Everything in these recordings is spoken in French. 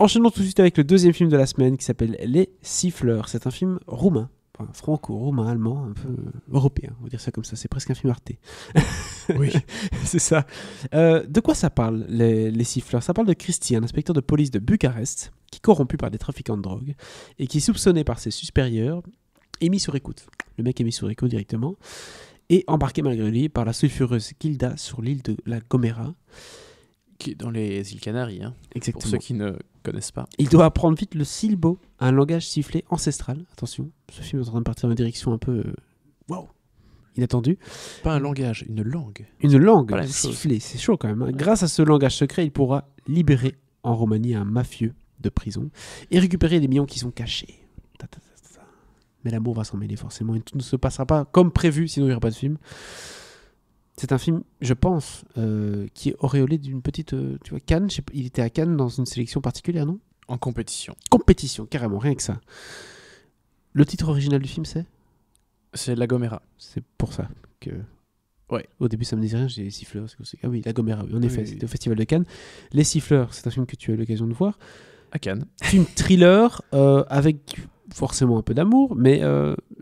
Enchaînons tout de suite avec le deuxième film de la semaine qui s'appelle Les Siffleurs. C'est un film roumain, franco-roumain, allemand, un peu européen, on va dire ça comme ça. C'est presque un film arté. oui, c'est ça. Euh, de quoi ça parle, Les, Siffleurs Ça parle de Christy, un inspecteur de police de Bucarest, qui est corrompu par des trafiquants de drogue et qui est soupçonné par ses supérieurs émis mis sur écoute. Le mec est mis sur écoute directement et embarqué malgré lui par la sulfureuse Gilda sur l'île de la Gomera. Qui, dans les îles Canaries, hein, Exactement. pour ceux qui ne connaissent pas. Il doit apprendre vite le silbo, un langage sifflé ancestral. Attention, ce film est en train de partir dans une direction un peu. Euh, waouh! inattendue. Pas un langage, une langue. Une langue sifflée, c'est chaud quand même. Hein. Grâce à ce langage secret, il pourra libérer en Roumanie un mafieux de prison et récupérer des millions qui sont cachés. Mais l'amour va s'en mêler forcément et tout ne se passera pas comme prévu, sinon il n'y aura pas de film. C'est un film, je pense, euh, qui est auréolé d'une petite. Euh, tu vois, Cannes, il était à Cannes dans une sélection particulière, non En compétition. Compétition, carrément, rien que ça. Le titre original du film, c'est C'est La Gomera. C'est pour ça que. Ouais. Au début, ça me disait rien, j'ai siffleurs. Ah oui, La Gomera, oui, en effet, au Festival de Cannes. Les siffleurs, c'est un film que tu as eu l'occasion de voir. À Cannes. Film thriller euh, avec forcément un peu d'amour, mais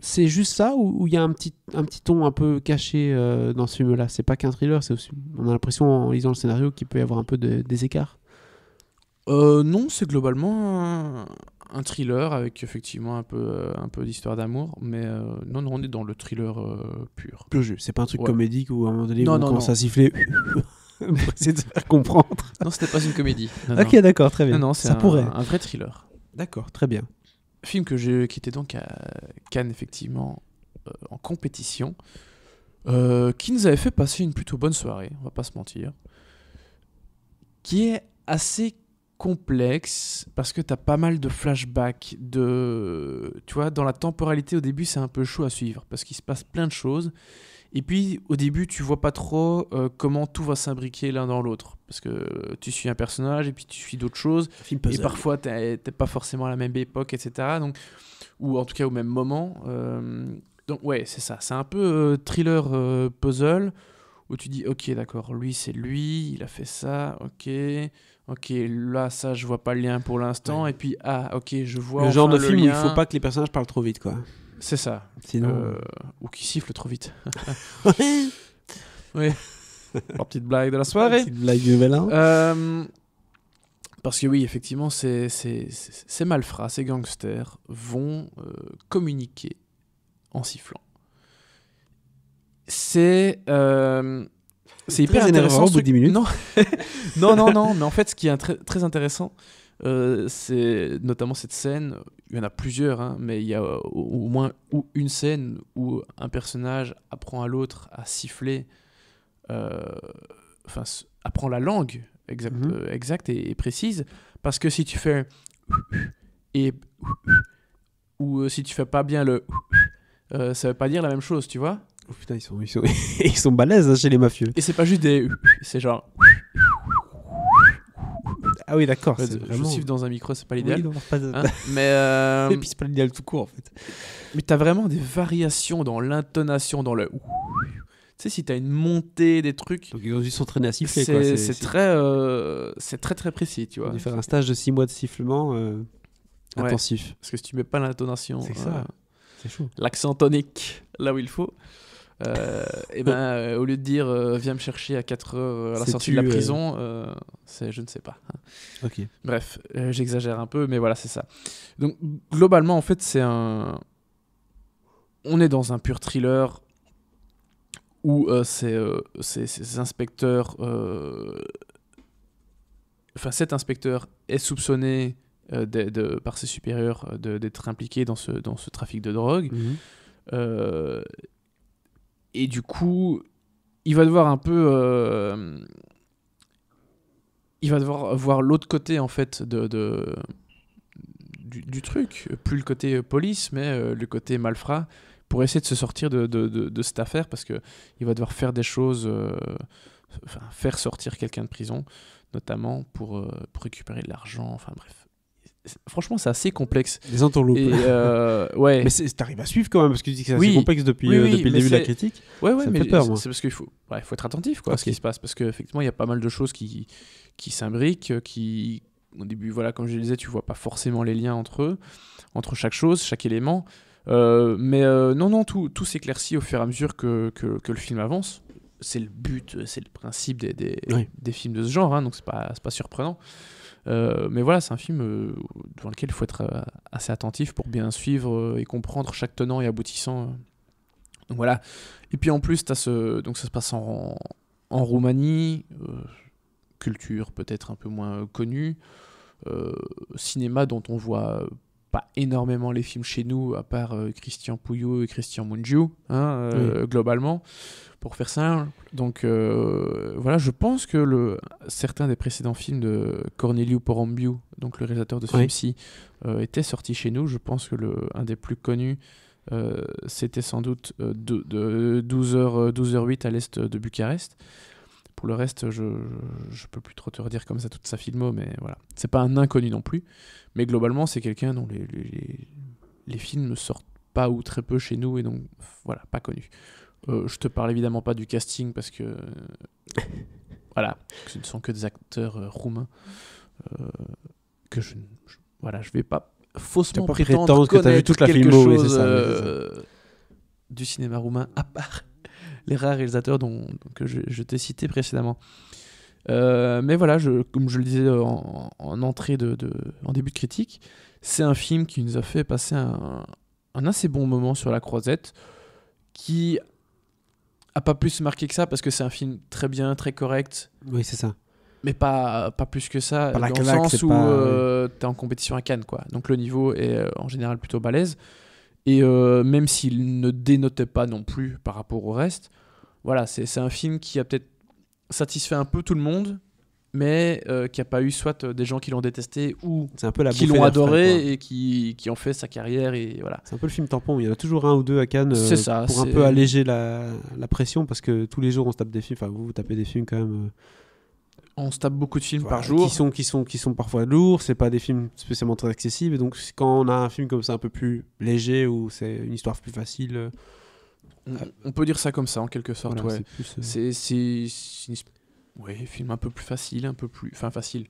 c'est juste ça ou il y a un petit, un petit ton un peu caché euh, dans ce film-là C'est pas qu'un thriller, aussi... on a l'impression en lisant le scénario qu'il peut y avoir un peu de, des écarts. Euh, non, c'est globalement un, thriller avec effectivement un peu, euh, un peu d'histoire d'amour, mais non, on est dans le thriller pur. plus c'est pas un truc comédique où à un moment donné on commence à siffler. pour essayer de faire comprendre. Non, c'était pas une comédie. ok, d'accord, très bien. Non, ça pourrait. un vrai thriller. D'accord, très bien film que j'ai, qui était donc à Cannes, effectivement, euh, en compétition, euh, qui nous avait fait passer une plutôt bonne soirée, on va pas se mentir, qui est assez complexe parce que t'as pas mal de flashbacks. De... Tu vois, dans la temporalité, au début, c'est un peu chaud à suivre parce qu'il se passe plein de choses. Et puis, au début, tu vois pas trop euh, comment tout va s'imbriquer l'un dans l'autre. Parce que tu suis un personnage et puis tu suis d'autres choses. Et parfois, t'es pas forcément à la même époque, etc. Donc, ou en tout cas au même moment. Euh, donc, ouais, c'est ça. C'est un peu euh, thriller puzzle où tu dis ok d'accord lui c'est lui il a fait ça ok ok là ça je vois pas le lien pour l'instant et puis ah ok je vois le genre de film il faut pas que les personnages parlent trop vite quoi c'est ça sinon euh, ou qui sifflent trop vite oui oui petite blague de la soirée petite blague du euh, parce que oui effectivement ces, malfrats ces gangsters vont euh, communiquer en sifflant c'est euh, c'est hyper intéressant. Au bout de 10 minutes. Non. non, non, non, mais en fait, ce qui est très intéressant, euh, c'est notamment cette scène. Il y en a plusieurs, hein, mais il y a au, moins une scène où un personnage apprend à l'autre à siffler, euh, enfin, apprend la langue mhm. exacte et, et, précise. Parce que si tu fais et ou si tu fais pas bien le ça veut pas dire la même chose, tu vois. Oh, putain, ils sont, ils sont, ils sont balèzes hein, chez les mafieux. Et c'est pas juste des. C'est genre. Ah oui, d'accord. Ouais, vraiment... Je siffle dans un micro, c'est pas l'idéal. Hein. mais. Euh, Et puis c'est pas l'idéal tout court en fait. Mais t'as vraiment des variations dans l'intonation, dans le. Tu sais, si t'as une montée des trucs. Donc ils ont dû s'entraîner à siffler C'est très, euh, c'est très très précis, tu vois. faire un stage de 6 mois de sifflement euh, intensif. Parce que si tu mets pas l'intonation. C'est ça. C'est chaud. L'accent tonique là où il faut et euh, eh euh. ben, euh, au lieu de dire viens me chercher à 4 heures à la sortie de la prison, c'est je ne sais pas. Hein. Ok. Bref, j'exagère un peu, mais voilà, c'est ça. Donc globalement, en fait, c'est un. On est dans un pur thriller où c'est ces, inspecteurs. Enfin, cet inspecteur est soupçonné de, par ses supérieurs d'être impliqué dans ce, dans ce trafic de drogue. Mhm et du coup, il va devoir un peu. Euh, il va devoir voir l'autre côté, en fait, de. du, truc. Plus le côté police, mais euh, le côté malfrat, pour essayer de se sortir de, cette affaire, parce qu'il va devoir faire des choses. Euh, faire sortir quelqu'un de prison, notamment pour récupérer de l'argent, enfin bref franchement, c'est assez complexe. Les entourloupes. Euh, ouais. Mais t'arrives à suivre quand même, parce que tu dis que c'est assez complexe depuis, euh, depuis le début de la critique. Ouais, ouais, mais c'est parce qu'il faut, ouais, faut être attentif quoi, à ce qui se passe, parce qu'effectivement, il y a pas mal de choses qui, qui s'imbriquent, qui, au début, voilà, comme je le disais, tu vois pas forcément les liens entre eux, entre chaque chose, chaque élément. Euh, mais non, non, tout, tout s'éclaircit au fur et à mesure que, que, le film avance. C'est le but, c'est le principe des, des, films de ce genre, hein, donc c'est pas, pas surprenant. Euh, mais voilà, c'est un film euh, devant lequel il faut être euh, assez attentif pour bien suivre et comprendre chaque tenant et aboutissant. Donc voilà. Et puis en plus, as ce... Donc, ça se passe en, en Roumanie, culture peut-être un peu moins connue, cinéma dont on voit pas énormément les films chez nous, à part euh, Christian Pouillot et Christian Mungiu, hein, euh, globalement, pour faire simple. Donc euh, voilà, je pense que le, certains des précédents films de Corneliu Porombiu, donc le réalisateur de ce film-ci, étaient sortis chez nous. Je pense que le, un des plus connus. c'était sans doute de, 12h, 12h08 à l'est de Bucarest. Pour le reste, je, je, peux plus trop te redire comme ça toute sa filmo, mais voilà. C'est pas un inconnu non plus, mais globalement, c'est quelqu'un dont les, les, films ne sortent pas ou très peu chez nous, et donc voilà, pas connu. Euh, je te parle évidemment pas du casting parce que. voilà, ce ne sont que des acteurs euh, roumains euh, que je, ne Voilà, je vais pas faussement prétendre, que tu as vu toute la filmo, chose, euh, du cinéma roumain à part les rares réalisateurs dont, que je, t'ai cité précédemment. Euh, mais voilà, je, comme je le disais en, entrée de, en début de critique, c'est un film qui nous a fait passer un, assez bon moment sur la croisette, qui a pas plus marqué que ça parce que c'est un film très bien, très correct. Oui, c'est ça. Mais pas, pas plus que ça, dans le sens où euh, euh, tu es en compétition à Cannes, quoi. Donc le niveau est en général plutôt balèze. Et euh, même s'il ne dénotait pas non plus par rapport au reste, voilà, c'est un film qui a peut-être satisfait un peu tout le monde, mais euh, qui n'a pas eu soit euh, des gens qui l'ont détesté ou qui l'ont adoré et qui, qui ont fait sa carrière. et voilà. C'est un peu le film tampon, il y en a toujours un ou deux à Cannes pour un peu alléger la, la, pression parce que tous les jours on se tape des films, enfin vous, vous tapez des films quand même on se tape beaucoup de films par jour. Qui sont, qui, sont, qui sont parfois lourds, c'est pas des films spécialement très accessibles. Et donc, quand on a un film comme ça un peu plus léger, ou c'est une histoire plus facile. Euh, on, peut dire ça comme ça, en quelque sorte. ouais. C'est euh, film un peu plus facile, un peu plus. Enfin, facile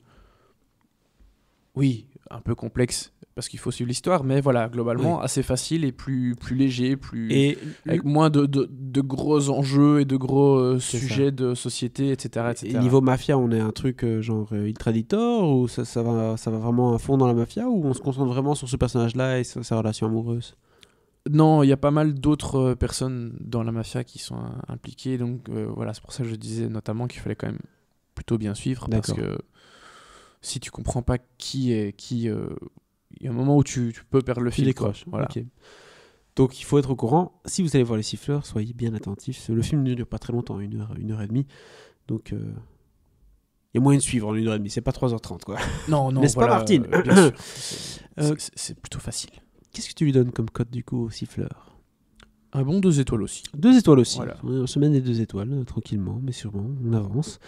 oui, un peu complexe parce qu'il faut suivre l'histoire, mais voilà, globalement, assez facile et plus, plus léger, plus, avec moins de, gros enjeux et de gros euh, sujets de société, etc. Et niveau mafia, on est un truc euh, genre il euh, traditor ou ça, va, ça va vraiment à fond dans la mafia ou on se concentre vraiment sur ce personnage-là et sa, sa, relation amoureuse non, il y a pas mal d'autres personnes dans la mafia qui sont impliquées, donc voilà, c'est pour ça que je disais notamment qu'il fallait quand même plutôt bien suivre, parce que si tu comprends pas qui est qui, euh, il y a un moment où tu, peux perdre le fil. croche Voilà. Donc il faut être au courant. Si vous allez voir les siffleurs, soyez bien attentifs. Le film ne dure pas très longtemps, une heure, une heure et demie. Donc euh, il y a moyen de suivre en une heure et demie. C'est pas 3h30 quoi. Non, non. N'est-ce pas Martine euh, C'est plutôt facile. Qu'est-ce que tu lui donnes comme code du coup au siffleur un ah bon deux étoiles aussi. Deux étoiles aussi. On se en semaine des deux étoiles, tranquillement, mais sûrement, on avance.